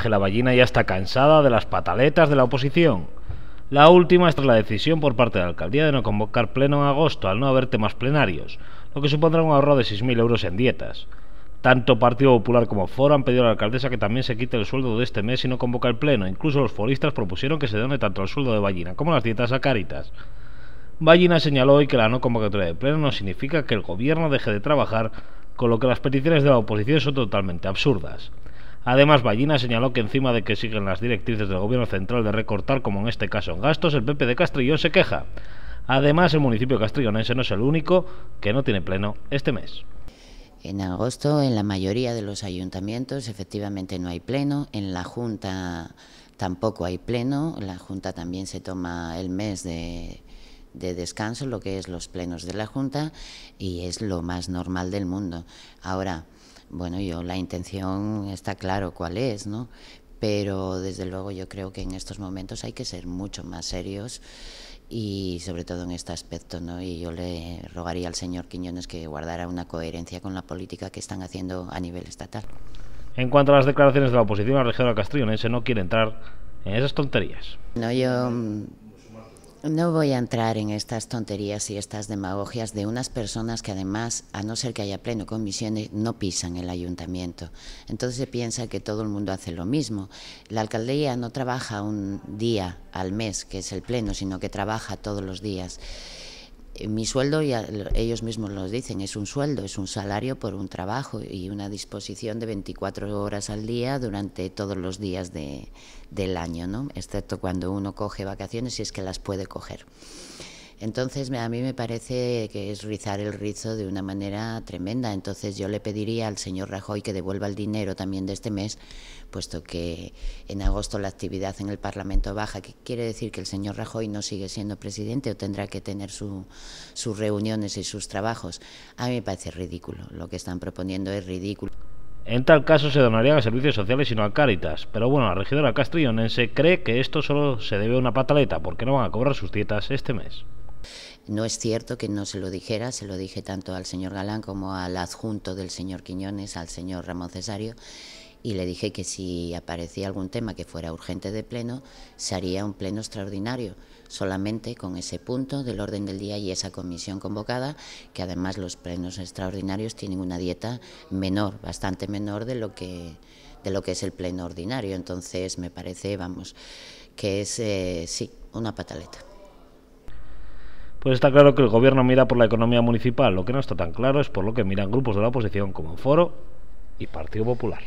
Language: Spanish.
que La ballena ya está cansada de las pataletas de la oposición. La última es tras la decisión por parte de la alcaldía de no convocar pleno en agosto al no haber temas plenarios, lo que supondrá un ahorro de 6.000 euros en dietas. Tanto Partido Popular como Foro han pedido a la alcaldesa que también se quite el sueldo de este mes y no convoca el pleno. Incluso los foristas propusieron que se done tanto el sueldo de Ballina como las dietas a Caritas. Ballina señaló hoy que la no convocatoria de pleno no significa que el gobierno deje de trabajar, con lo que las peticiones de la oposición son totalmente absurdas. Además, Ballina señaló que encima de que siguen las directrices del gobierno central de recortar, como en este caso en gastos, el PP de Castrillón se queja. Además, el municipio castrillonense no es el único que no tiene pleno este mes. En agosto, en la mayoría de los ayuntamientos, efectivamente no hay pleno. En la Junta tampoco hay pleno. La Junta también se toma el mes de, de descanso, lo que es los plenos de la Junta, y es lo más normal del mundo. Ahora, bueno, yo la intención está claro cuál es, ¿no? Pero desde luego yo creo que en estos momentos hay que ser mucho más serios y sobre todo en este aspecto, ¿no? Y yo le rogaría al señor Quiñones que guardara una coherencia con la política que están haciendo a nivel estatal. En cuanto a las declaraciones de la oposición, la regidora Castrillonense no quiere entrar en esas tonterías. No, yo no voy a entrar en estas tonterías y estas demagogias de unas personas que además, a no ser que haya pleno comisiones, no pisan el ayuntamiento. Entonces se piensa que todo el mundo hace lo mismo. La alcaldía no trabaja un día al mes, que es el pleno, sino que trabaja todos los días. Eh, mi sueldo, y ellos mismos lo dicen, es un sueldo, es un salario por un trabajo y una disposición de 24 horas al día durante todos los días de, del año, ¿no? excepto cuando uno coge vacaciones, y es que las puede coger. Entonces a mí me parece que es rizar el rizo de una manera tremenda. Entonces yo le pediría al señor Rajoy que devuelva el dinero también de este mes, puesto que en agosto la actividad en el Parlamento baja, que quiere decir que el señor Rajoy no sigue siendo presidente o tendrá que tener sus reuniones y sus trabajos. A mí me parece ridículo. Lo que están proponiendo es ridículo. En tal caso se donaría a servicios sociales y no a Cáritas. Pero bueno, la regidora castrillonense cree que esto solo se debe a una pataleta porque no van a cobrar sus dietas este mes. No es cierto que no se lo dijera, se lo dije tanto al señor Galán como al adjunto del señor Quiñones, al señor Ramón Cesario, y le dije que si aparecía algún tema que fuera urgente de pleno, se haría un pleno extraordinario, solamente con ese punto del orden del día y esa comisión convocada, que además los plenos extraordinarios tienen una dieta menor, bastante menor de lo que, de lo que es el pleno ordinario. Entonces me parece, vamos, que es, eh, sí, una pataleta. Pues está claro que el gobierno mira por la economía municipal, lo que no está tan claro es por lo que miran grupos de la oposición como Foro y Partido Popular.